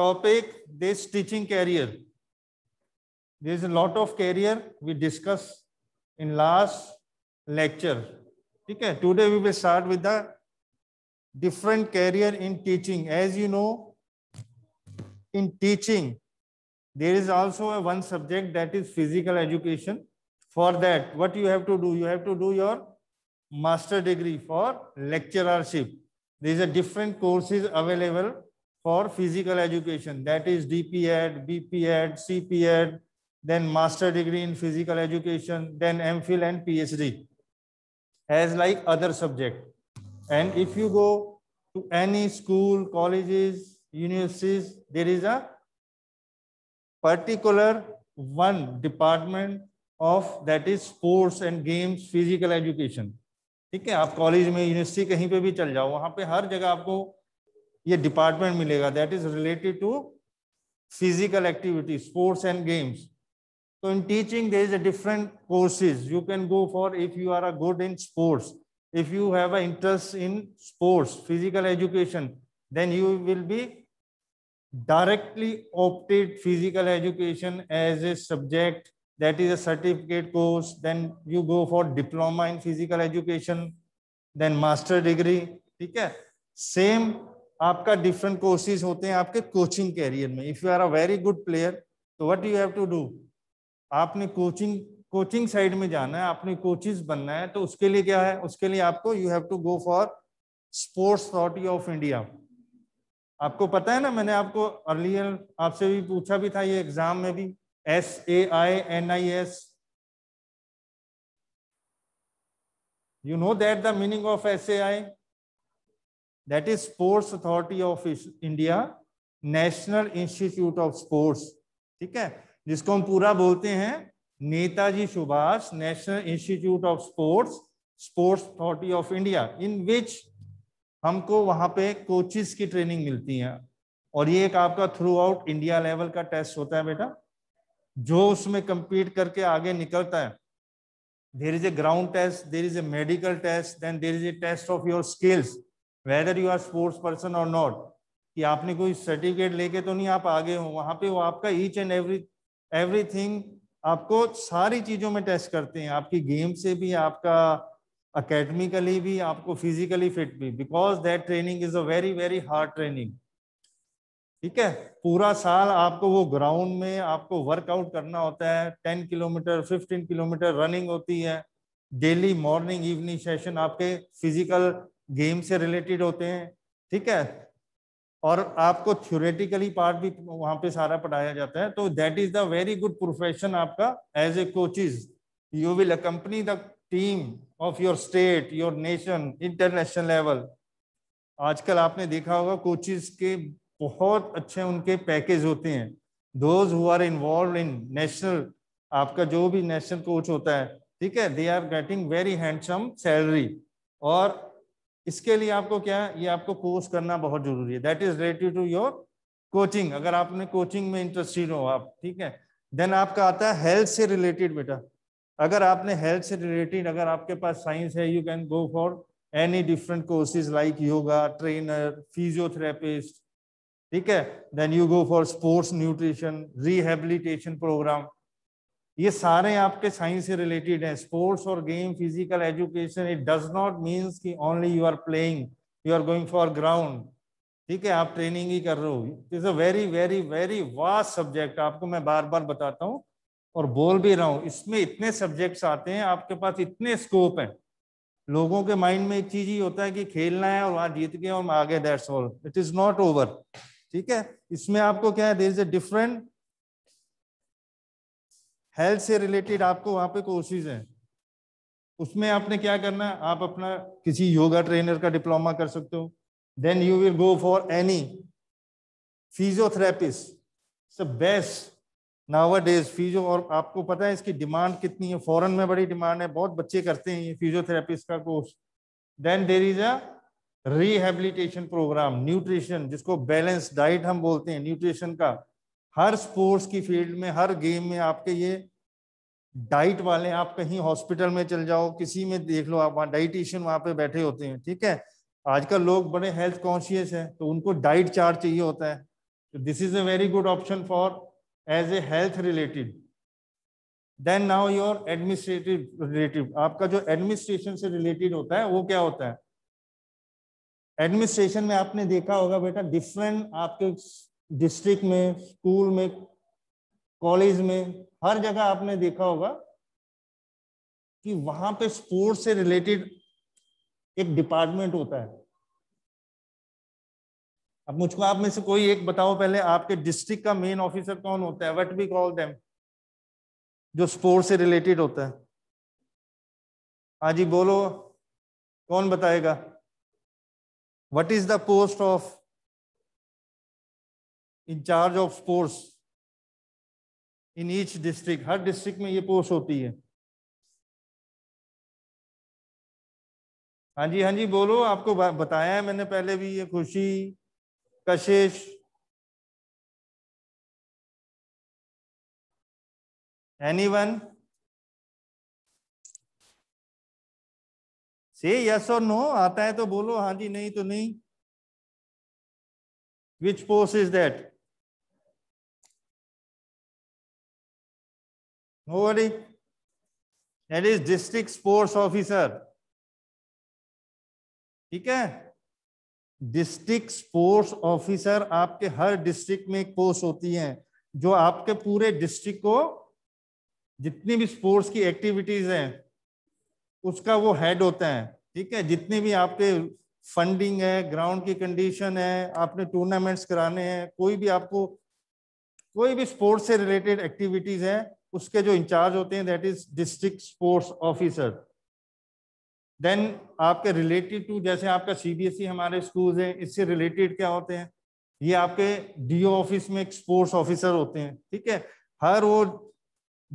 topic this teaching career there is a lot of career we discuss in last lecture Okay. today we will start with the different career in teaching as you know in teaching there is also a one subject that is physical education for that what you have to do you have to do your master degree for lecturership there is a different courses available for physical education that is DPEd, BPEd, CPEd, then master degree in physical education, then MPhil and PhD as like other subject. And if you go to any school, colleges, universities, there is a particular one department of that is sports and games physical education ठीक है आप college में university कहीं पे भी चल जाओ वहां पे हर जगह आपको ये डिपार्टमेंट मिलेगा that is related to physical activity sports and games so in teaching there is a different courses you can go for if you are a good in sports if you have an interest in sports physical education then you will be directly opted physical education as a subject that is a certificate course then you go for diploma in physical education then master degree theek hai same आपका different courses होते हैं आपके coaching career में if you are a very good player तो what you have to do आपने coaching coaching side में जाना है आपने कोचिज बनना है तो उसके लिए क्या है उसके लिए आपको you have to go for sports authority of India आपको पता है ना मैंने आपको अर्लियर आपसे भी पूछा भी था ये एग्जाम में भी S A I N I S you know that the meaning of S A I that is sports authority of india national institute of sports ठीक है जिसको हम पूरा बोलते हैं Netaji Subhash national institute of sports sports authority of India in which हमको वहां पे कोचिज की ट्रेनिंग मिलती है और ये एक आपका थ्रू आउट इंडिया लेवल का टेस्ट होता है बेटा जो उसमें कंपीट करके आगे निकलता है there is a ground test there is a medical test then there is a test of your skills whether you are sports person और नॉट कि आपने कोई सर्टिफिकेट लेके तो नहीं आप आगे हो वहां पे वो आपका ईच एंड एवरी एवरीथिंग आपको सारी चीज़ों में टेस्ट करते हैं आपकी गेम से भी आपका अकेडमिकली भी आपको फिजिकली फिट भी because that training is a very very hard training ठीक है पूरा साल आपको वो ग्राउंड में आपको वर्कआउट करना होता है ten kilometre fifteen kilometre running होती है डेली मॉर्निंग इवनिंग सेशन आपके फिजिकल गेम से रिलेटेड होते हैं ठीक है और आपको थ्योरेटिकली पार्ट भी वहां पे सारा पढ़ाया जाता है तो that is the very good profession आपका as a coaches you will accompany the team of your state your nation international level आजकल आपने देखा होगा कोचिज के बहुत अच्छे उनके पैकेज होते हैं those who are involve in national आपका जो भी नेशनल कोच होता है ठीक है they are getting very handsome salary और इसके लिए आपको क्या है ये आपको कोर्स करना बहुत जरूरी है that is related to your coaching अगर आपने कोचिंग में इंटरेस्टेड हो आप ठीक है देन आपका आता है हेल्थ से रिलेटेड बेटा अगर आपने हेल्थ से रिलेटेड अगर आपके पास साइंस है you can go for any different courses like yoga trainer physiotherapist ठीक है then you go for sports nutrition rehabilitation programme ये सारे आपके साइंस से रिलेटेड हैं स्पोर्ट्स और game physical education it does not means कि only you are playing you are going for ground ठीक है आप ट्रेनिंग ही कर रहे हो it's a very very very vast subject आपको मैं बार बार बताता हूँ और बोल भी रहा हूँ इसमें इतने सब्जेक्ट्स आते हैं आपके पास इतने स्कोप हैं लोगों के माइंड में एक चीज ही होता है कि खेलना है और वहां जीत गए और आगे that's all it is not over ठीक है इसमें आपको क्या है there is a different health से रिलेटेड आपको वहां पे कोर्सेज हैं उसमें आपने क्या करना है आप अपना किसी योगा ट्रेनर का डिप्लोमा कर सकते हो then you will go for any physiotherapist best nowadays physio और आपको पता है इसकी डिमांड कितनी है फॉरन में बड़ी डिमांड है बहुत बच्चे करते हैं ये फिजियोथेरेपिस्ट का course then there is a rehabilitation programme nutrition जिसको बैलेंस डाइट हम बोलते हैं न्यूट्रिशन का हर स्पोर्ट्स की फील्ड में हर गेम में आपके ये डाइट वाले आप कहीं हॉस्पिटल में चल जाओ किसी में देख लो आप वहाँ डाइटिशियन वहां पे बैठे होते हैं ठीक है आजकल लोग बड़े हेल्थ कॉन्शियस हैं तो उनको डाइट चार्ट चाहिए होता है तो this is a very good option for as a health related then now your administrative relative आपका जो एडमिनिस्ट्रेशन से रिलेटेड होता है वो क्या होता है एडमिनिस्ट्रेशन में आपने देखा होगा बेटा डिफरेंट आपके डिस्ट्रिक्ट में स्कूल में कॉलेज में हर जगह आपने देखा होगा कि वहां पे स्पोर्ट्स से रिलेटेड एक डिपार्टमेंट होता है अब मुझको आप में से कोई एक बताओ पहले आपके डिस्ट्रिक्ट का मेन ऑफिसर कौन होता है वट बी कॉल देम जो स्पोर्ट से रिलेटेड होता है हाँ जी बोलो कौन बताएगा what is the post of in charge of sports in each district हर डिस्ट्रिक्ट में ये पोस्ट होती है हाँ जी हाँ जी बोलो आपको बताया है मैंने पहले भी ये खुशी कशिश एनी वन से यस और नो आता है तो बोलो हाँ जी नहीं तो नहीं which post is that nobody that is district sports officer ठीक है डिस्ट्रिक्ट स्पोर्ट्स ऑफिसर आपके हर डिस्ट्रिक्ट में एक पोस्ट होती है जो आपके पूरे डिस्ट्रिक्ट को जितनी भी स्पोर्ट्स की एक्टिविटीज हैं उसका वो हेड होता है ठीक है जितनी भी आपके फंडिंग है ग्राउंड की कंडीशन है आपने टूर्नामेंट्स कराने हैं कोई भी आपको कोई भी स्पोर्ट्स से रिलेटेड एक्टिविटीज है उसके जो इंचार्ज होते हैं that is district sports officer then आपके रिलेटेड टू जैसे आपका सीबीएसई e हमारे स्कूल्स हैं इससे रिलेटेड क्या होते हैं ये आपके डीओ ऑफिस में एक स्पोर्ट्स ऑफिसर होते हैं ठीक है हर वो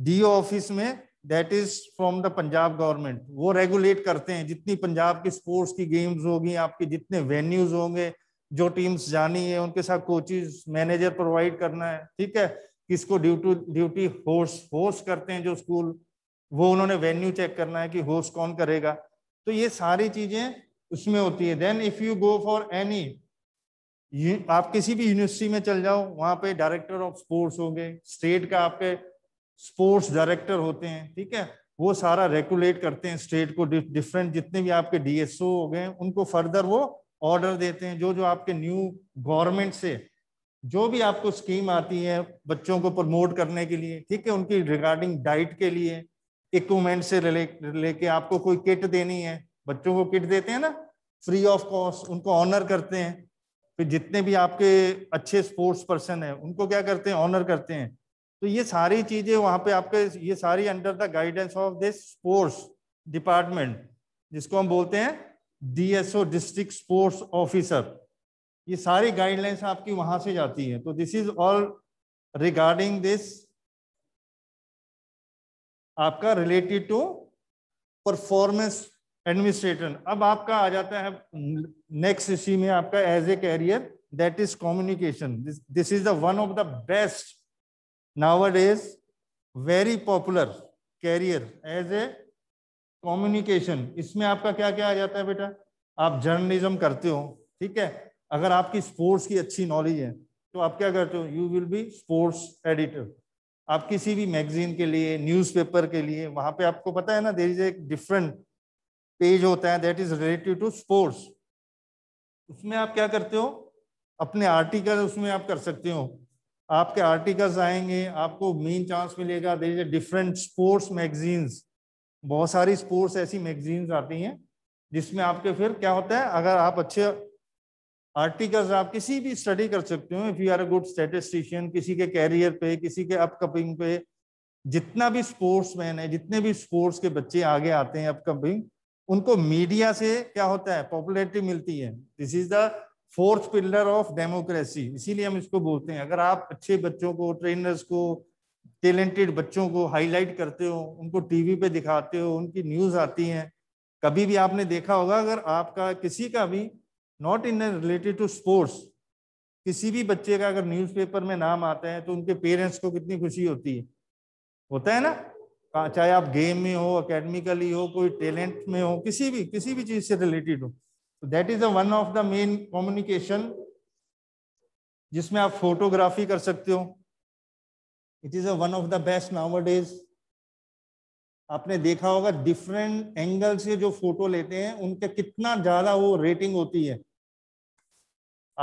डीओ ऑफिस में that is from the Punjab government वो रेगुलेट करते हैं जितनी पंजाब की स्पोर्ट्स की गेम्स होगी आपके जितने वेन्यूज होंगे जो टीम्स जानी है उनके साथ कोचिज मैनेजर प्रोवाइड करना है ठीक है किसको ड्यूटी ड्यूटी होर्स होर्स करते हैं जो स्कूल वो उन्होंने वेन्यू चेक करना है कि होर्स कौन करेगा तो ये सारी चीजें उसमें होती है then if you go for any आप किसी भी यूनिवर्सिटी में चल जाओ वहां पे डायरेक्टर ऑफ स्पोर्ट्स हो गए स्टेट का आपके स्पोर्ट्स डायरेक्टर होते हैं ठीक है वो सारा रेगुलेट करते हैं स्टेट को डिफरेंट जितने भी आपके डीएसओ हो गए उनको फर्दर वो ऑर्डर देते हैं जो जो आपके न्यू गवर्नमेंट से जो भी आपको स्कीम आती है बच्चों को प्रमोट करने के लिए ठीक है उनकी रिगार्डिंग डाइट के लिए इक्विपमेंट से लेके आपको कोई किट देनी है बच्चों को किट देते हैं ना फ्री ऑफ कॉस्ट उनको ऑनर करते हैं फिर जितने भी आपके अच्छे स्पोर्ट्स पर्सन है उनको क्या करते हैं ऑनर करते हैं तो ये सारी चीजें वहां पे आपके ये सारी under the guidance of this sports department जिसको हम बोलते हैं डीएसओ डिस्ट्रिक्ट स्पोर्ट्स ऑफिसर ये सारी गाइडलाइंस आपकी वहां से जाती है तो this is all regarding this आपका रिलेटेड टू परफॉर्मेंस एडमिनिस्ट्रेटर अब आपका आ जाता है नेक्स्ट इसी में आपका as a career that is communication this is the one of the best now is very popular career as a communication इसमें आपका क्या क्या आ जाता है बेटा आप जर्नलिज्म करते हो ठीक है अगर आपकी स्पोर्ट्स की अच्छी नॉलेज है तो आप क्या करते हो you will be sports editor आप किसी भी मैगजीन के लिए न्यूज़पेपर के लिए वहाँ पे आपको पता है ना देर इज एक डिफरेंट पेज होता है that is related to sports उसमें आप क्या करते हो अपने आर्टिकल उसमें आप कर सकते हो आपके आर्टिकल्स आएंगे आपको मेन चांस मिलेगा there is different sports magazines बहुत सारी स्पोर्ट्स ऐसी मैगजीन्स आती हैं जिसमें आपके फिर क्या होता है अगर आप अच्छे आर्टिकल्स आप किसी भी स्टडी कर सकते हो if you are a good statistician किसी के कैरियर पे किसी के अपकमिंग पे जितना भी स्पोर्ट्स मैन है जितने भी स्पोर्ट्स के बच्चे आगे आते हैं अपकमिंग उनको मीडिया से क्या होता है पॉपुलरिटी मिलती है this is the fourth pillar of democracy इसीलिए हम इसको बोलते हैं अगर आप अच्छे बच्चों को ट्रेनर्स को टैलेंटेड बच्चों को हाईलाइट करते हो उनको टीवी पे दिखाते हो उनकी न्यूज आती है कभी भी आपने देखा होगा अगर आपका किसी का भी not in related to sports किसी भी बच्चे का अगर न्यूज़पेपर में नाम आता है तो उनके पेरेंट्स को कितनी खुशी होती है होता है ना चाहे आप गेम में हो अकेडमिकली हो कोई टैलेंट में हो किसी भी किसी भी चीज से रिलेटेड हो तो that is one of the main communication जिसमें आप फोटोग्राफी कर सकते हो it is a one of the best nowadays आपने देखा होगा डिफरेंट एंगल से जो फोटो लेते हैं उनके कितना ज्यादा वो रेटिंग होती है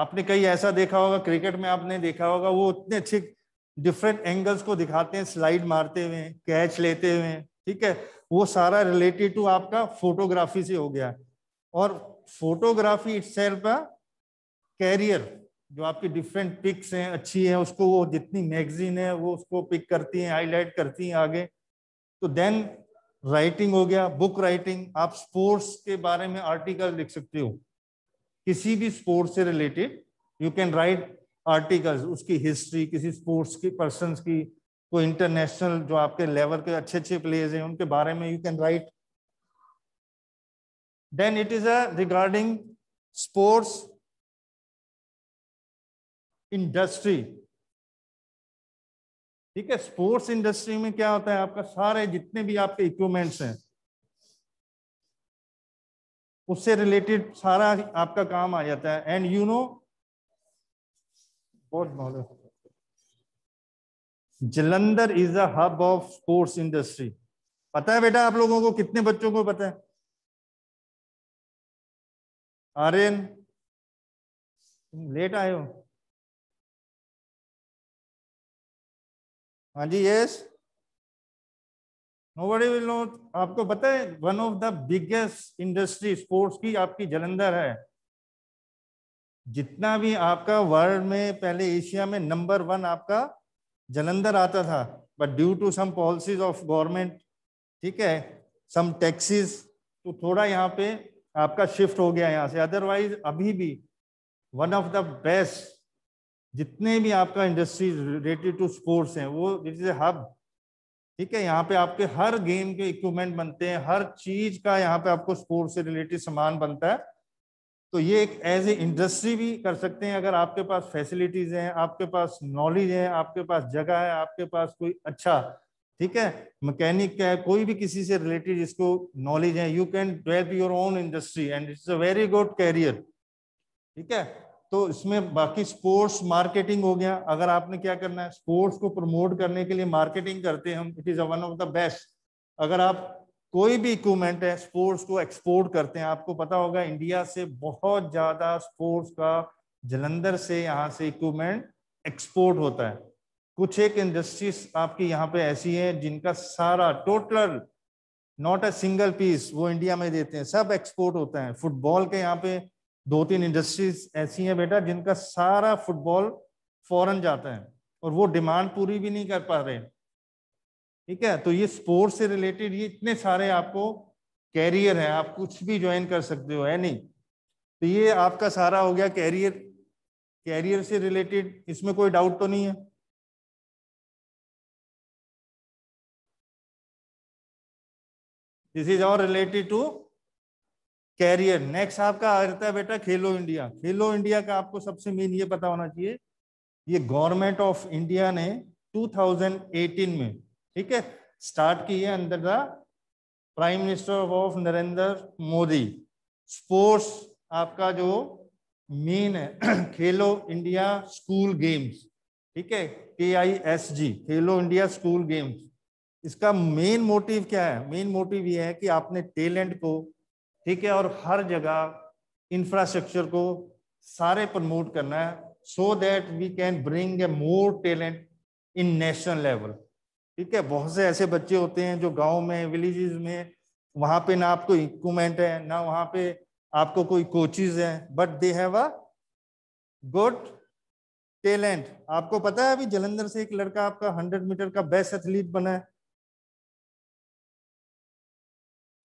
आपने कई ऐसा देखा होगा क्रिकेट में आपने देखा होगा वो उतने अच्छे डिफरेंट एंगल्स को दिखाते हैं स्लाइड मारते हुए कैच लेते हुए ठीक है वो सारा रिलेटेड टू आपका फोटोग्राफी से हो गया और फोटोग्राफी इट का कैरियर जो आपकी डिफरेंट पिक्स हैं अच्छी है उसको वो जितनी मैगजीन है वो उसको पिक करती हैं हाईलाइट करती हैं आगे तो देन राइटिंग हो गया बुक राइटिंग आप स्पोर्ट्स के बारे में आर्टिकल लिख सकते हो किसी भी स्पोर्ट्स से related you can write articles उसकी हिस्ट्री किसी स्पोर्ट्स की पर्सन की कोई इंटरनेशनल जो आपके लेवल के अच्छे अच्छे प्लेयर्स हैं उनके बारे में you can write then it is a regarding sports industry ठीक है स्पोर्ट्स इंडस्ट्री में क्या होता है आपका सारे जितने भी आपके इक्विपमेंट्स हैं उससे रिलेटेड सारा आपका काम आ जाता है एंड यू नो बहुत Jalandhar is a hub of sports industry पता है बेटा आप लोगों को कितने बच्चों को पता है आर्यन तुम लेट आए हो हाँ जी यस नोबडी विल नो आपको बताए one of the biggest industry sports की आपकी जलंधर है जितना भी आपका वर्ल्ड में पहले एशिया में नंबर वन आपका जलंधर आता था but due to some policies of government ठीक है सम टैक्सीज तो थोड़ा यहाँ पे आपका शिफ्ट हो गया यहाँ से अदरवाइज अभी भी वन ऑफ द बेस्ट जितने भी आपका इंडस्ट्री रिलेटेड टू स्पोर्ट्स हैं वो दिट इज ए हब ठीक है यहाँ पे आपके हर गेम के इक्विपमेंट बनते हैं हर चीज का यहाँ पे आपको स्पोर्ट्स से रिलेटेड सामान बनता है तो ये एक एज ए इंडस्ट्री भी कर सकते हैं अगर आपके पास फैसिलिटीज हैं आपके पास नॉलेज है आपके पास जगह है आपके पास कोई अच्छा ठीक है मैकेनिक है कोई भी किसी से रिलेटेड इसको नॉलेज है you can develop your own industry and it's a very good career ठीक है तो इसमें बाकी स्पोर्ट्स मार्केटिंग हो गया अगर आपने क्या करना है स्पोर्ट्स को प्रमोट करने के लिए मार्केटिंग करते हैं हम it is one of the best अगर आप कोई भी इक्विपमेंट है स्पोर्ट्स को एक्सपोर्ट करते हैं आपको पता होगा इंडिया से बहुत ज्यादा स्पोर्ट्स का जलंधर से यहाँ से इक्विपमेंट एक्सपोर्ट होता है कुछ एक इंडस्ट्रीज आपकी यहाँ पे ऐसी है जिनका सारा total not a single piece वो इंडिया में देते हैं सब एक्सपोर्ट होता है फुटबॉल के यहाँ पे दो तीन इंडस्ट्रीज ऐसी हैं बेटा जिनका सारा फुटबॉल फॉरन जाता है और वो डिमांड पूरी भी नहीं कर पा रहे ठीक है तो ये स्पोर्ट्स से रिलेटेड ये इतने सारे आपको कैरियर है आप कुछ भी ज्वाइन कर सकते हो है नहीं तो ये आपका सारा हो गया कैरियर कैरियर से रिलेटेड इसमें कोई डाउट तो नहीं है this is all related to career next आपका आ जाता है बेटा खेलो इंडिया खेलो इंडिया का आपको सबसे मेन ये पता होना चाहिए ये गवर्नमेंट ऑफ इंडिया ने 2018 में ठीक है स्टार्ट की है अंदर the prime minister of Narendra Modi sports आपका जो मेन है खेलो इंडिया स्कूल गेम्स ठीक है के आई S G Khelo India school games इसका मेन मोटिव क्या है मेन मोटिव ये है कि आपने टैलेंट को ठीक है और हर जगह इंफ्रास्ट्रक्चर को सारे प्रमोट करना है so that we can bring a more talent in national level ठीक है बहुत से ऐसे बच्चे होते हैं जो गांव में विलेजेस में वहां पे ना आपको इक्वमेंट है ना वहां पे आपको कोई कोचिज है but they have a good talent आपको पता है अभी जलंधर से एक लड़का आपका हंड्रेड मीटर का बेस्ट एथलीट बना है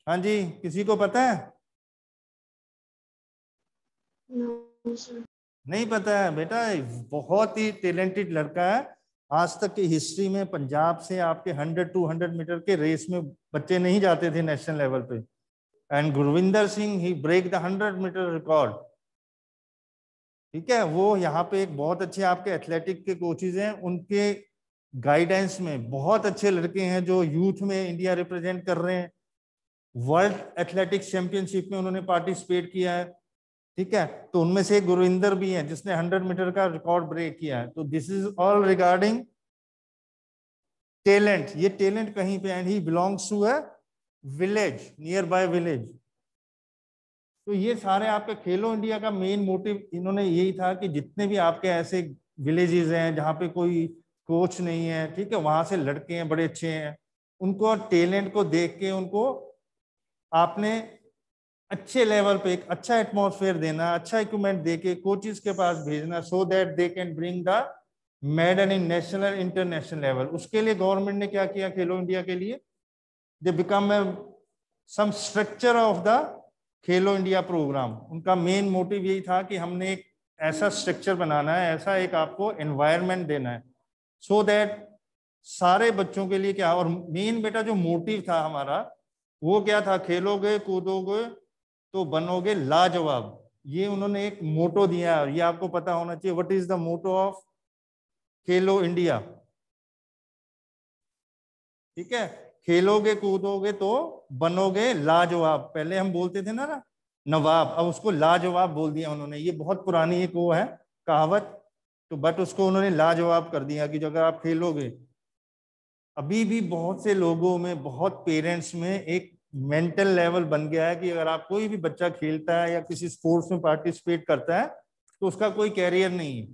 हाँ जी किसी को पता है नहीं पता है बेटा बहुत ही टैलेंटेड लड़का है आज तक की हिस्ट्री में पंजाब से आपके 100 200 मीटर के रेस में बच्चे नहीं जाते थे नेशनल लेवल पे एंड गुरविंदर सिंह ही break the hundred meter record ठीक है वो यहाँ पे एक बहुत अच्छे आपके एथलेटिक के कोचिज हैं उनके गाइडेंस में बहुत अच्छे लड़के हैं जो यूथ में इंडिया रिप्रेजेंट कर रहे हैं वर्ल्ड एथलेटिक्स चैंपियनशिप में उन्होंने पार्टिसिपेट किया है ठीक है तो उनमें से गुरविंदर भी है जिसने 100 मीटर का रिकॉर्ड ब्रेक किया है तो this is all regarding talent ये टैलेंट कहीं पे एंड ही बिलोंग्स टू है विलेज नियर बाय विलेज तो ये सारे आपके खेलो इंडिया का मेन मोटिव इन्होंने यही था कि जितने भी आपके ऐसे विलेजेस हैं जहाँ पे कोई कोच नहीं है ठीक है वहां से लड़के हैं बड़े अच्छे हैं उनको टैलेंट को देख के उनको आपने अच्छे लेवल पे एक अच्छा एटमोसफेयर देना अच्छा इक्विपमेंट दे के कोचिज के पास भेजना so that they can bring the medal in national international level उसके लिए गवर्नमेंट ने क्या किया खेलो इंडिया के लिए they become some structure of the Khelo India program उनका मेन मोटिव यही था कि हमने एक ऐसा स्ट्रक्चर बनाना है ऐसा एक आपको एनवायरमेंट देना है सो so दैट सारे बच्चों के लिए क्या और मेन बेटा जो मोटिव था हमारा वो क्या था खेलोगे कूदोगे तो बनोगे लाजवाब ये उन्होंने एक मोटो दिया है ये आपको पता होना चाहिए what is the motto of Khelo India ठीक है खेलोगे कूदोगे तो बनोगे लाजवाब पहले हम बोलते थे ना नवाब अब उसको लाजवाब बोल दिया उन्होंने ये बहुत पुरानी एक वो है कहावत तो बट उसको उन्होंने लाजवाब कर दिया कि जो अगर आप खेलोगे अभी भी बहुत से लोगों में बहुत पेरेंट्स में एक मेंटल लेवल बन गया है कि अगर आप कोई भी बच्चा खेलता है या किसी स्पोर्ट्स में पार्टिसिपेट करता है तो उसका कोई कैरियर नहीं है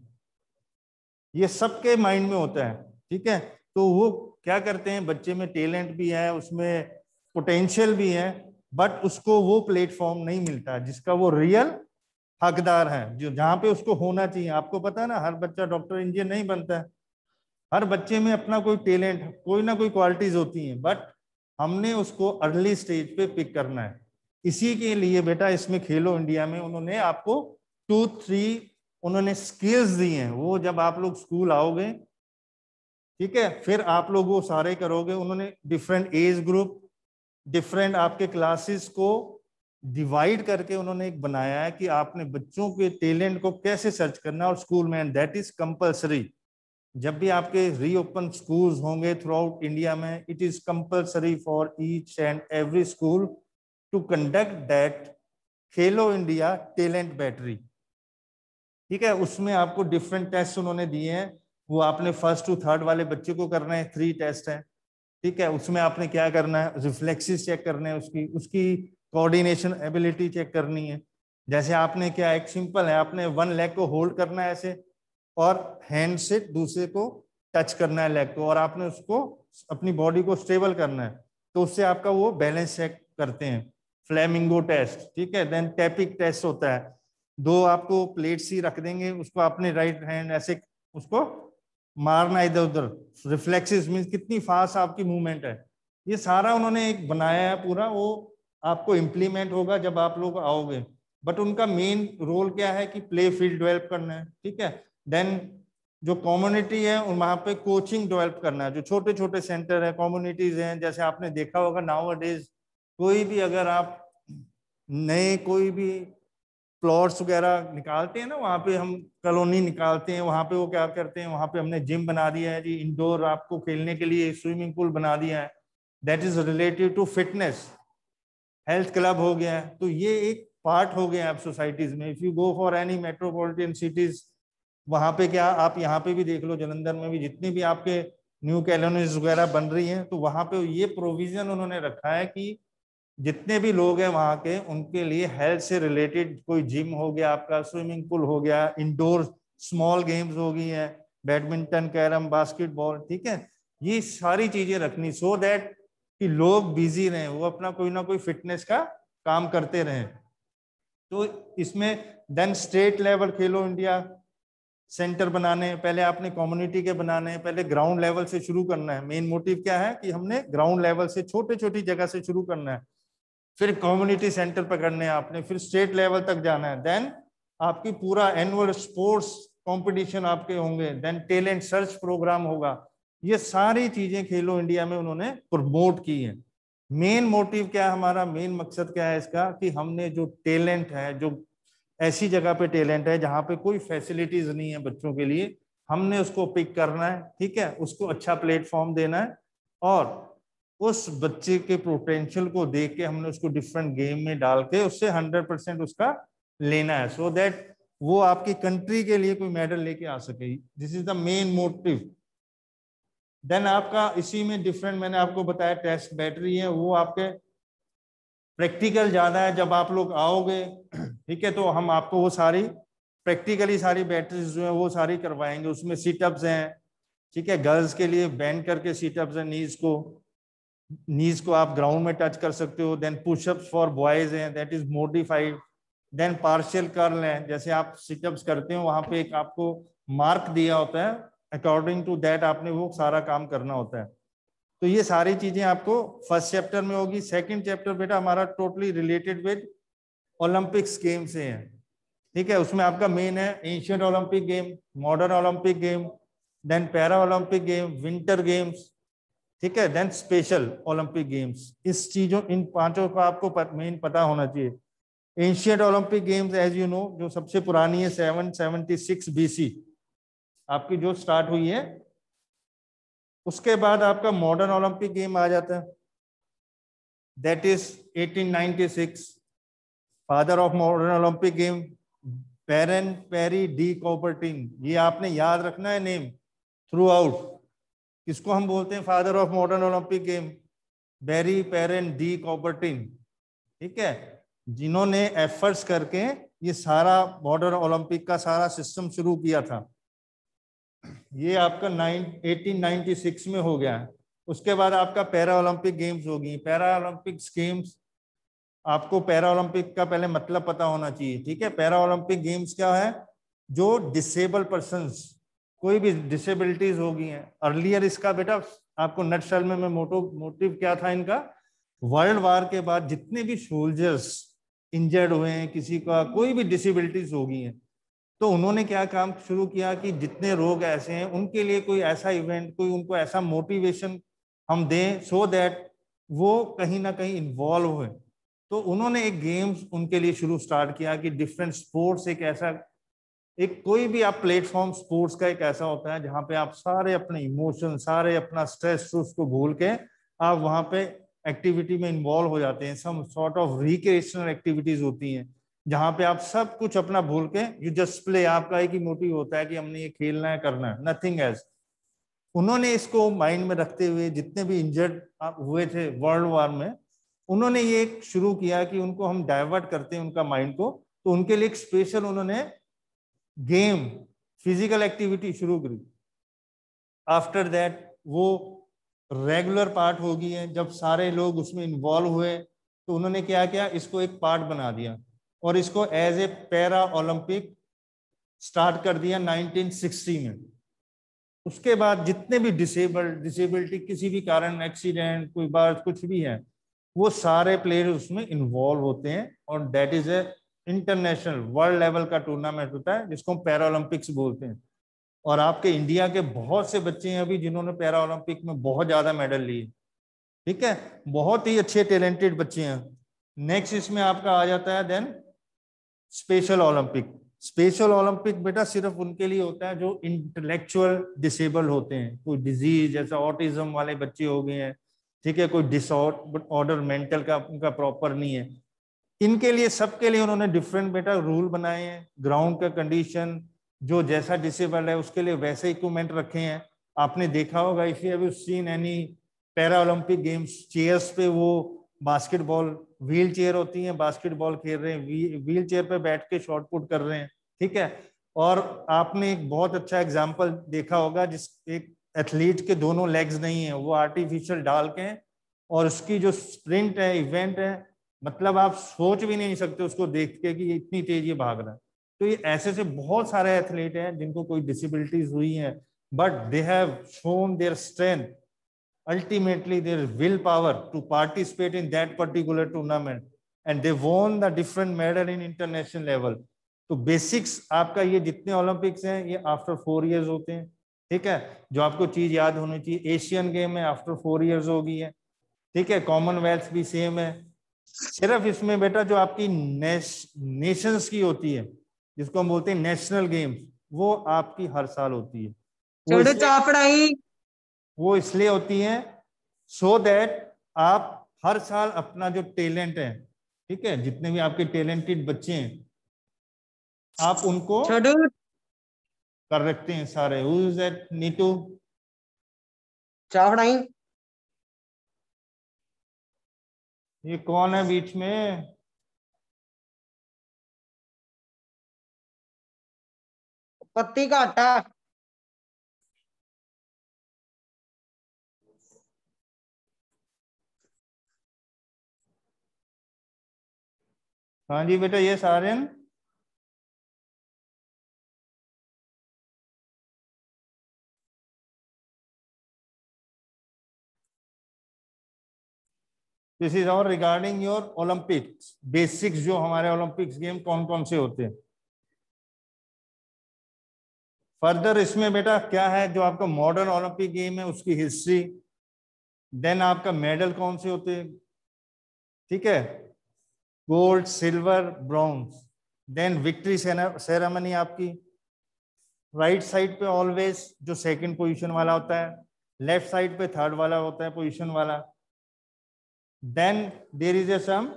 ये सबके माइंड में होता है ठीक है तो वो क्या करते हैं बच्चे में टैलेंट भी है उसमें पोटेंशियल भी है बट उसको वो प्लेटफॉर्म नहीं मिलता जिसका वो रियल हकदार है जो जहाँ पे उसको होना चाहिए आपको पता है ना हर बच्चा डॉक्टर इंजीनियर नहीं बनता है हर बच्चे में अपना कोई टैलेंट कोई ना कोई क्वालिटीज होती हैं बट हमने उसको अर्ली स्टेज पे पिक करना है इसी के लिए बेटा इसमें खेलो इंडिया में उन्होंने आपको टू थ्री उन्होंने स्किल्स दी हैं वो जब आप लोग स्कूल आओगे ठीक है फिर आप लोग वो सारे करोगे उन्होंने डिफरेंट एज ग्रुप डिफरेंट आपके क्लासेस को डिवाइड करके उन्होंने एक बनाया है कि आपने बच्चों के टैलेंट को कैसे सर्च करना और स्कूल में एंड दैट इज कंपल्सरी जब भी आपके रीओपन स्कूल्स होंगे थ्रू आउट इंडिया में it is compulsory for each and every school to conduct that Khelo India talent battery ठीक है उसमें आपको डिफरेंट टेस्ट उन्होंने दिए हैं वो आपने फर्स्ट टू थर्ड वाले बच्चे को करना है थ्री टेस्ट हैं ठीक है उसमें आपने क्या करना है रिफ्लेक्सिस चेक करने हैं उसकी उसकी कोऑर्डिनेशन एबिलिटी चेक करनी है जैसे आपने क्या एक सिंपल है आपने वन लेग को होल्ड करना है ऐसे और हैंड से दूसरे को टच करना है लेग को और आपने उसको अपनी बॉडी को स्टेबल करना है तो उससे आपका वो बैलेंस चेक करते हैं फ्लेमिंगो टेस्ट ठीक है देन टैपिक टेस्ट होता है दो आपको प्लेट ही रख देंगे उसको अपने राइट हैंड ऐसे उसको मारना इधर उधर रिफ्लेक्सिस मीन कितनी फास्ट आपकी मूवमेंट है ये सारा उन्होंने एक बनाया है पूरा वो आपको इम्प्लीमेंट होगा जब आप लोग आओगे बट उनका मेन रोल क्या है कि प्ले फील्ड डेवलप करना है ठीक है देन जो कम्युनिटी है वहां पे कोचिंग डेवलप करना है जो छोटे छोटे सेंटर है कम्युनिटीज हैं जैसे आपने देखा होगा नाउ डेज कोई भी अगर आप नए कोई भी प्लॉट्स वगैरह निकालते हैं ना वहाँ पे हम कॉलोनी निकालते हैं वहाँ पे वो क्या करते हैं वहाँ पे हमने जिम बना दिया है जी इंडोर आपको खेलने के लिए स्विमिंग पूल बना दिया है that is related to fitness health club हो गया है तो ये एक पार्ट हो गया है आप सोसाइटीज में if you go for any metropolitan cities वहां पे क्या आप यहाँ पे भी देख लो जलंधर में भी जितनी भी आपके न्यू कैलोनीज वगैरह बन रही हैं तो वहां पे ये प्रोविजन उन्होंने रखा है कि जितने भी लोग हैं वहाँ के उनके लिए हेल्थ से रिलेटेड कोई जिम हो गया आपका स्विमिंग पूल हो गया इंडोर स्मॉल गेम्स हो गई है बैडमिंटन कैरम बास्केटबॉल ठीक है ये सारी चीजें रखनी सो so दैट कि लोग बिजी रहें वो अपना कोई ना कोई फिटनेस का काम करते रहें तो इसमें then state level Khelo India centre बनाने पहले आपने कम्युनिटी के बनाने पहले ग्राउंड लेवल से शुरू करना है मेन मोटिव क्या है कि हमने ग्राउंड लेवल से छोटे छोटी जगह से शुरू करना है फिर कम्युनिटी सेंटर पकड़ने हैं आपने फिर स्टेट लेवल तक जाना है देन आपकी पूरा एनुअल स्पोर्ट्स कंपटीशन आपके होंगे देन टैलेंट सर्च प्रोग्राम होगा ये सारी चीजें खेलो इंडिया में उन्होंने प्रमोट की है मेन मोटिव क्या है हमारा मेन मकसद क्या है इसका कि हमने जो टैलेंट है जो ऐसी जगह पे टैलेंट है जहाँ पे कोई फैसिलिटीज नहीं है बच्चों के लिए हमने उसको पिक करना है ठीक है उसको अच्छा प्लेटफॉर्म देना है और उस बच्चे के पोटेंशियल को देख के हमने उसको डिफरेंट गेम में डाल के उससे हंड्रेड परसेंट उसका लेना है सो so दैट वो आपकी कंट्री के लिए कोई मेडल लेके आ सके this is the main motive then आपका इसी में डिफरेंट मैंने आपको बताया टेस्ट बैटरी है वो आपके प्रैक्टिकल ज़्यादा है जब आप लोग आओगे ठीक है तो हम आपको वो सारी प्रैक्टिकली सारी बैटरीज जो है वो सारी करवाएंगे उसमें सीटअप्स हैं ठीक है गर्ल्स के लिए बैंड करके सीटअप्स हैं नीज को नीज को आप ग्राउंड में टच कर सकते हो देन पुशअप्स फॉर बॉयज हैं that is modified then partial कर लें जैसे आप सीटअप्स करते हो वहाँ पे एक आपको मार्क दिया होता है अकॉर्डिंग टू दैट आपने वो सारा काम करना होता है तो ये सारी चीजें आपको फर्स्ट चैप्टर में होगी सेकंड चैप्टर बेटा हमारा totally related with Olympics game से है ठीक है उसमें आपका मेन है ancient Olympic game modern Olympic game then para Olympic game winter games ठीक है देन स्पेशल ओलंपिक गेम्स इस चीजों इन पांचों का आपको मेन पता होना चाहिए ancient Olympic games as you know जो सबसे पुरानी है सेवन सेवनटी सिक्स सी आपकी जो स्टार्ट हुई है उसके बाद आपका मॉडर्न ओलंपिक गेम आ जाता है that is 1896 father of modern Olympic game Baron Pierre de Coubertin ये आपने याद रखना है नेम थ्रू आउट किसको हम बोलते हैं father of modern Olympic game Pierre Baron de Coubertin ठीक है जिन्होंने एफर्ट्स करके ये सारा मॉडर्न ओलंपिक का सारा सिस्टम शुरू किया था ये आपका नाइन सिक्स में हो गया है उसके बाद आपका पैरा ओलंपिक गेम्स होगी पैरा ओलंपिक्स गेम्स आपको पैरा ओलंपिक का पहले मतलब पता होना चाहिए ठीक है पैरा ओलंपिक गेम्स क्या है जो डिसेबल पर्सन कोई भी डिसेबिलिटीज होगी हैं अर्लियर इसका बेटा आपको नट में, में मोटो मोटिव क्या था इनका वर्ल्ड वार के बाद जितने भी सोल्जर्स इंजर्ड हुए हैं किसी का कोई भी डिसेबिलिटीज होगी हैं तो उन्होंने क्या काम शुरू किया कि जितने रोग ऐसे हैं उनके लिए कोई ऐसा इवेंट कोई उनको ऐसा मोटिवेशन हम दें सो दैट वो कहीं ना कहीं इन्वॉल्व हुए तो उन्होंने एक गेम्स उनके लिए शुरू स्टार्ट किया कि डिफरेंट स्पोर्ट्स एक ऐसा एक कोई भी आप प्लेटफॉर्म स्पोर्ट्स का एक ऐसा होता है जहां पे आप सारे अपने इमोशन सारे अपना स्ट्रेस को भूल के आप वहां पे एक्टिविटी में इन्वॉल्व हो जाते हैं some sort of recreational activities होती हैं जहां पे आप सब कुछ अपना भूल के यू जस्ट प्ले आपका एक ही मोटिव होता है कि हमने ये खेलना है करना है नथिंग एज उन्होंने इसको माइंड में रखते हुए जितने भी इंजर्ड हुए थे वर्ल्ड वॉर में उन्होंने ये शुरू किया कि उनको हम डाइवर्ट करते हैं उनका माइंड को तो उनके लिए एक स्पेशल उन्होंने गेम फिजिकल एक्टिविटी शुरू करी आफ्टर दैट वो रेगुलर पार्ट हो गई है जब सारे लोग उसमें इन्वॉल्व हुए तो उन्होंने क्या किया इसको एक पार्ट बना दिया और इसको as a para Olympic start कर दिया 1960 में उसके बाद जितने भी डिसेबल्ड डिसेबिलिटी किसी भी कारण एक्सीडेंट कोई बार कुछ भी है वो सारे प्लेयर उसमें इन्वॉल्व होते हैं और that is a international world level का टूर्नामेंट होता है जिसको हम पैरा ओलंपिक्स बोलते हैं और आपके इंडिया के बहुत से बच्चे हैं अभी जिन्होंने पैरा ओलंपिक में बहुत ज़्यादा मेडल लिए ठीक है बहुत ही अच्छे टैलेंटेड बच्चे हैं नेक्स्ट इसमें आपका आ जाता है then special Olympic special Olympic बेटा सिर्फ उनके लिए होता है जो इंटेलेक्चुअल डिसेबल होते हैं कोई डिजीज जैसा ऑटिज्म वाले बच्चे हो गए हैं ठीक है कोई डिसऑर्डर मेंटल का उनका प्रॉपर नहीं है इनके लिए सबके लिए उन्होंने डिफरेंट बेटा रूल बनाए हैं ग्राउंड का कंडीशन जो जैसा डिसेबल है उसके लिए वैसे इक्विपमेंट रखे हैं आपने देखा होगा if you seen any para Olympic games chairs पे वो बास्केटबॉल व्हील चेयर होती है बास्केटबॉल खेल रहे हैं व्हील चेयर पर बैठ के शॉर्ट पुट कर रहे हैं ठीक है और आपने एक बहुत अच्छा एग्जाम्पल देखा होगा जिस एक एथलीट के दोनों लेग्स नहीं है वो आर्टिफिशियल डाल के और उसकी जो स्प्रिंट है इवेंट है मतलब आप सोच भी नहीं सकते उसको देख के कि इतनी तेज ये भाग रहा है तो ये ऐसे से बहुत सारे एथलीट हैं जिनको कोई डिसेबिलिटीज हुई है but they have shown their strength ultimately their willpower to participate in that particular tournament and they won the different medal in international level तो बेसिक्स आपका ये जितने ओलंपिक्स हैं ये आफ्टर फोर इयर्स होते हैं ठीक है जो आपको चीज याद होनी चाहिए एशियन गेम है आफ्टर फोर इयर्स होगी है ठीक है कॉमनवेल्थ भी सेम है सिर्फ इसमें बेटा जो आपकी नेशंस की होती है जिसको हम बोलते हैं नेशनल गेम्स वो आपकी हर साल होती है वो इसलिए होती हैं सो दैट आप हर साल अपना जो टैलेंट है ठीक है जितने भी आपके टैलेंटेड बच्चे हैं आप उनको कर रखते हैं सारे who is that Neetu Chawdai ये कौन है बीच में पत्ती का आटा हाँ जी बेटा ये सारे दिस इज और रिगार्डिंग योर ओलंपिक्स बेसिक्स जो हमारे ओलंपिक्स गेम कौन कौन से होते हैं फर्दर इसमें बेटा क्या है जो आपका मॉडर्न ओलंपिक गेम है उसकी हिस्ट्री देन आपका मेडल कौन से होते हैं ठीक है gold silver bronze then victory ceremony आपकी राइट right साइड पे ऑलवेज जो सेकंड पोजीशन वाला होता है लेफ्ट साइड पे थर्ड वाला होता है पोजीशन वाला देन देर इज ए सम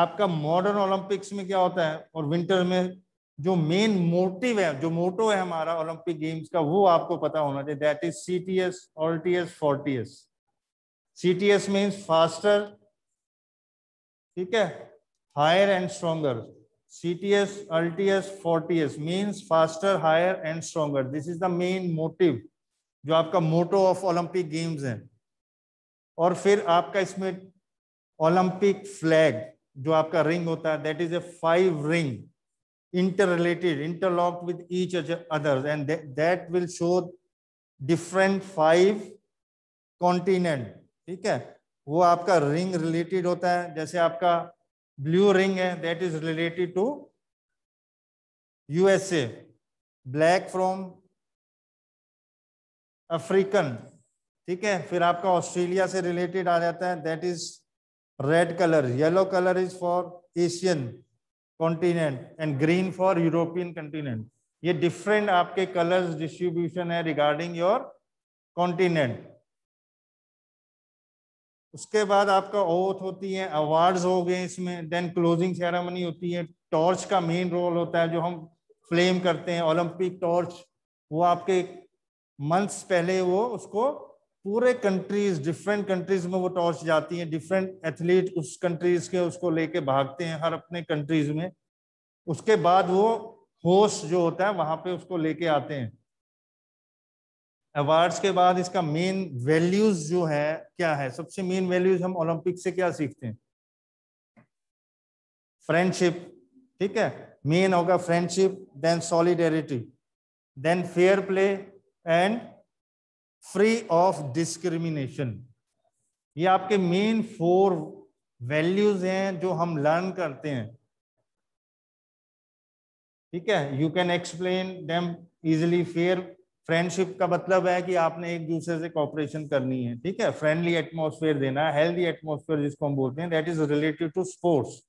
आपका मॉडर्न ओलंपिक्स में क्या होता है और विंटर में जो मेन मोटिव है जो मोटो है हमारा ओलंपिक गेम्स का वो आपको पता होना चाहिए that is citius altius fortius citius means faster ठीक है higher and stronger citius LTS, एस mean faster higher and stronger this is the main motive जो आपका motto of Olympic games है और फिर आपका इसमें ओलंपिक फ्लैग जो आपका रिंग होता है that is a five ring interrelated interlock with each others and that will show different five continent ठीक है वो आपका रिंग रिलेटेड होता है जैसे आपका ब्लू रिंग है that is related to USA black from African ठीक है फिर आपका ऑस्ट्रेलिया से रिलेटेड आ जाता है that is red colour yellow colour is for Asian continent and green for European continent ये डिफरेंट आपके कलर्स डिस्ट्रीब्यूशन है रिगार्डिंग योर कॉन्टिनेंट उसके बाद आपका ओथ होती है अवार्ड्स हो गए इसमें देन क्लोजिंग सेरेमनी होती है टॉर्च का मेन रोल होता है जो हम फ्लेम करते हैं ओलंपिक टॉर्च वो आपके मंथ्स पहले वो उसको पूरे कंट्रीज डिफरेंट कंट्रीज में वो टॉर्च जाती है डिफरेंट एथलीट उस कंट्रीज के उसको लेके भागते हैं हर अपने कंट्रीज में उसके बाद वो होस्ट जो होता है वहां पे उसको लेके आते हैं अवार्ड्स के बाद इसका मेन वैल्यूज जो है क्या है सबसे मेन वैल्यूज हम ओलंपिक से क्या सीखते हैं फ्रेंडशिप ठीक है मेन होगा friendship then solidarity then fair play and free of discrimination ये आपके मेन फोर वैल्यूज हैं जो हम लर्न करते हैं ठीक है you can explain them easily fair friendship का मतलब है कि आपने एक दूसरे से कॉपरेशन करनी है ठीक है फ्रेंडली एटमोसफेयर देना है हेल्दी एटमोसफेयर जिसको हम बोलते हैं that is related to sports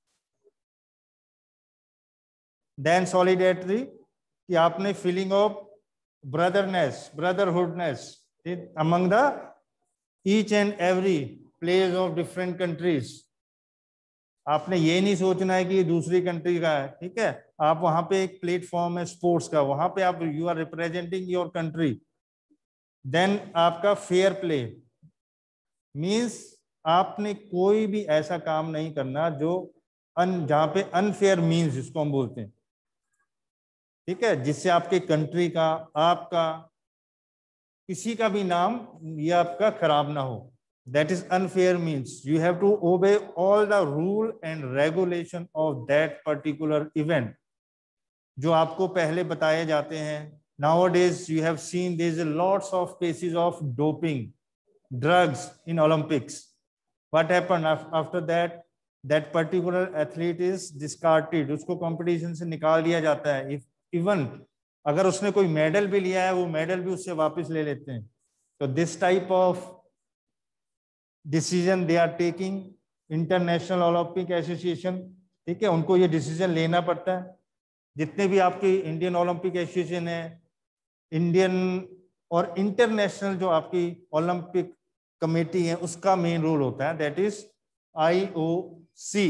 then solidarity कि आपने feeling of brotherness brotherhoodness among the each and every players of different countries आपने ये नहीं सोचना है कि दूसरी कंट्री का है ठीक है आप वहां पे एक प्लेटफॉर्म है स्पोर्ट्स का वहां पे आप you are representing your country then आपका फेयर प्ले मीन्स आपने कोई भी ऐसा काम नहीं करना जो अन जहां पे अनफेयर मीन्स जिसको हम बोलते हैं ठीक है जिससे आपके कंट्री का आपका किसी का भी नाम या आपका खराब ना हो that is unfair means you have to obey all the rule and regulation of that particular event jo aapko pehle bataye jate hain nowadays you have seen there is a lots of cases of doping drugs in olympics what happened after that that particular athlete is discarded usko competition se nikal diya jata hai if even agar usne koi medal bhi liya hai wo medal bhi usse wapas le lete hain so this type of decision they are taking international Olympic association ठीक है उनको ये decision लेना पड़ता है जितने भी आपकी इंडियन ओलंपिक एसोसिएशन है इंडियन और इंटरनेशनल जो आपकी ओलंपिक कमेटी है उसका मेन रोल होता है दैट इज आईओसी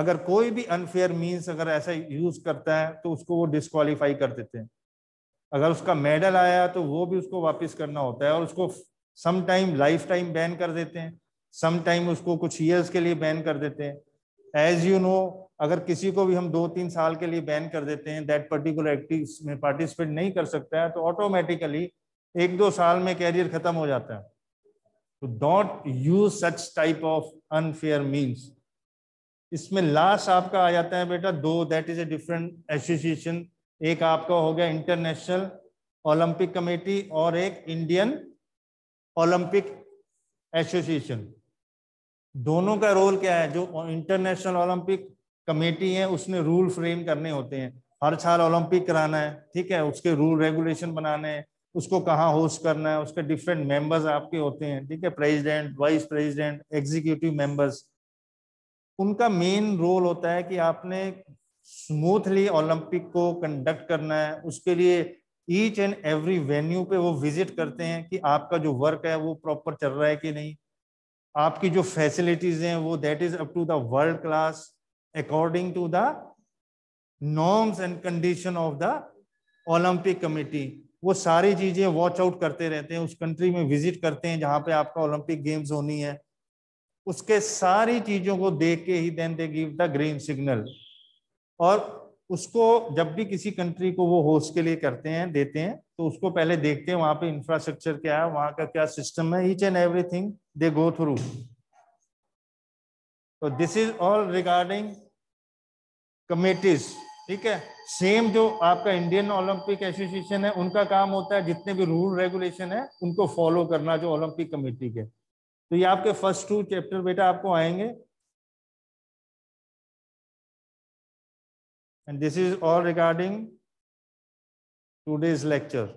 अगर कोई भी अनफेयर मींस अगर ऐसा यूज करता है तो उसको वो डिस्कालीफाई कर देते हैं अगर उसका मेडल आया तो वो भी उसको वापस करना होता है और उसको some time lifetime ban कर देते हैं समटाइम उसको कुछ ईयर्स के लिए बैन कर देते हैं एज यू नो अगर किसी को भी हम दो तीन साल के लिए बैन कर देते हैं दैट पर्टिकुलर एक्टिव में पार्टिसिपेट नहीं कर सकता है तो ऑटोमेटिकली एक दो साल में कैरियर खत्म हो जाता है तो don't use such type of unfair means इसमें लास्ट आपका आ जाता है बेटा दो that is a different association एक आपका हो गया इंटरनेशनल ओलंपिक कमेटी और एक इंडियन ओलंपिक एसोसिएशन दोनों का रोल क्या है जो इंटरनेशनल ओलंपिक कमेटी है उसने रूल फ्रेम करने होते हैं हर साल ओलंपिक कराना है ठीक है उसके रूल रेगुलेशन बनाने हैं उसको कहाँ होस्ट करना है उसके डिफरेंट मेंबर्स आपके होते हैं ठीक है president vice president executive members उनका मेन रोल होता है कि आपने स्मूथली ओलंपिक को कंडक्ट करना है उसके लिए ईच एंड एवरी वेन्यू पे वो विजिट करते हैं कि आपका जो वर्क है वो प्रॉपर चल रहा है कि नहीं आपकी जो फैसिलिटीज हैं वो that is up to the world class according to the norms and condition of the Olympic committee वो सारी चीजें वॉच आउट करते रहते हैं उस कंट्री में विजिट करते हैं जहां पे आपका ओलंपिक गेम्स होनी है उसके सारी चीजों को देख के ही then they give the green signal और उसको जब भी किसी कंट्री को वो होस्ट के लिए करते हैं देते हैं तो उसको पहले देखते हैं वहां पे इंफ्रास्ट्रक्चर क्या है वहां का क्या सिस्टम है each and everything they go through तो this is all regarding committees ठीक है सेम जो आपका इंडियन ओलंपिक एसोसिएशन है उनका काम होता है जितने भी रूल रेगुलेशन है उनको फॉलो करना जो ओलंपिक कमेटी के तो ये आपके फर्स्ट टू चैप्टर बेटा आपको आएंगे And this is all regarding today's lecture.